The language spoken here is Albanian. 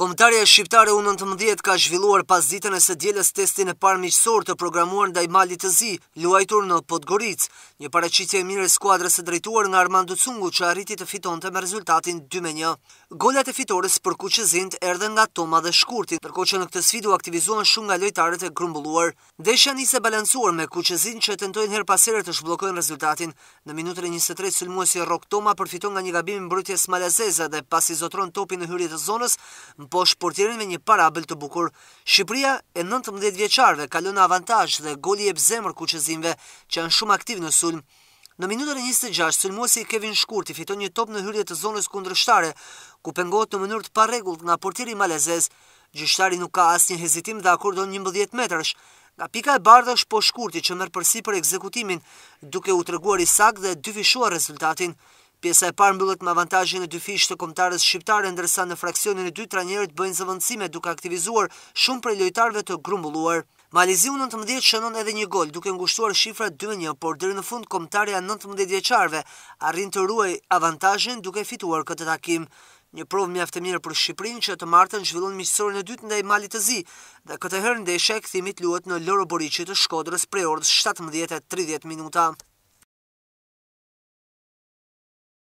Komtarja e Shqiptare unë të mëdhjet ka zhvilluar pas ditën e së djeles testin e parë miqësor të programuar në mali të zi, luajtur në Podgoric, një paracitje e mire skuadrës e drejtuar nga Armandu Cungu që arriti të fiton të me rezultatin 2 1. Gollat e fitores për ku që zind erdhe nga Toma dhe Shkurtin, tërko që në këtë svidu aktivizuan shumë nga lojtarët e grumbulluar. Desha njëse balancuar me ku që zind që tentojnë her pasire të shblokojnë rezultatin. Në minutër e 23, sulmuës Rok Toma përfiton nga një gabim më brytjes malazeza dhe pas i zotron topi në hyritë zonës, po shportjerin me një parabel të bukur. Shqipria e 19 vjeqarve kalon në avantaj dhe goli e bzemër ku qëzimve që janë shumë aktiv në sulm. Në minutën e 26, sulmuesi i Kevin Shkurt i fiton një top në hyrje të zonës kundrështare, ku pengot në mënyrë të paregull nga portieri malezez. Gjyshtari nuk ka asnjë një hezitim dhe akordon një mbëdhjet metrësh. Nga pika e bardhë është po Shkurti që mërë përsi për ekzekutimin, duke u treguar i sak dhe dyfishuar rezultatin. Pjesa e parë mbyllet me avantazhin e dy fish të kombëtarës shqiptare ndërsa në fraksionin e dytë trajnerët bëjnë zëvendësime duke aktivizuar shumë prej lojtarëve të grumbulluar. Maleziu 19 shënon edhe një gol duke ngushtuar shifra 2-1, por deri në fund kombëtarja 19-vjeçarëve arrin të ruajë avantazhin duke fituar këtë takim. Një provë mjaft e mirë për Shqipërinë që të martën zhvillon miqësorin e dytë ndaj Malit të Zi, dhe këtë herë ndeshja kthimit luhet në Loroboriçi të Shkodrës prej orës 17:30 minuta.